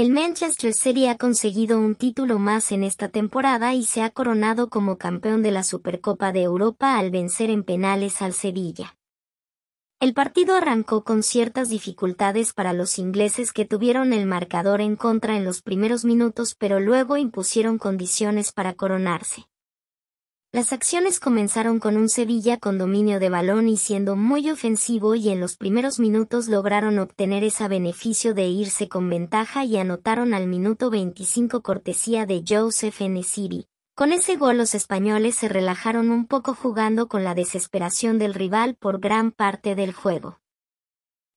El Manchester City ha conseguido un título más en esta temporada y se ha coronado como campeón de la Supercopa de Europa al vencer en penales al Sevilla. El partido arrancó con ciertas dificultades para los ingleses que tuvieron el marcador en contra en los primeros minutos pero luego impusieron condiciones para coronarse. Las acciones comenzaron con un Sevilla con dominio de balón y siendo muy ofensivo y en los primeros minutos lograron obtener ese beneficio de irse con ventaja y anotaron al minuto 25 cortesía de Joseph City Con ese gol los españoles se relajaron un poco jugando con la desesperación del rival por gran parte del juego.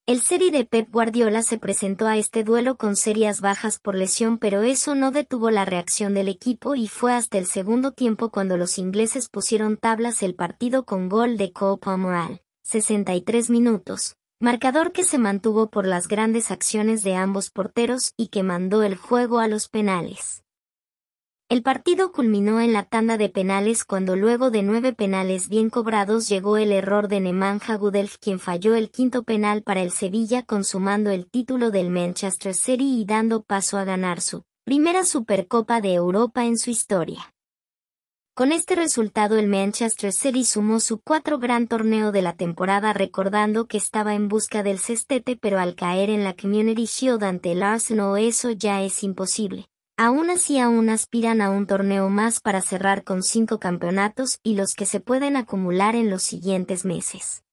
El Serie de Pep Guardiola se presentó a este duelo con serias bajas por lesión pero eso no detuvo la reacción del equipo y fue hasta el segundo tiempo cuando los ingleses pusieron tablas el partido con gol de Copa Moral, 63 minutos, marcador que se mantuvo por las grandes acciones de ambos porteros y que mandó el juego a los penales. El partido culminó en la tanda de penales cuando luego de nueve penales bien cobrados llegó el error de Nemanja Gudelj quien falló el quinto penal para el Sevilla consumando el título del Manchester City y dando paso a ganar su primera Supercopa de Europa en su historia. Con este resultado el Manchester City sumó su cuatro gran torneo de la temporada recordando que estaba en busca del cestete pero al caer en la Community Shield ante el Arsenal eso ya es imposible. Aún así aún aspiran a un torneo más para cerrar con cinco campeonatos y los que se pueden acumular en los siguientes meses.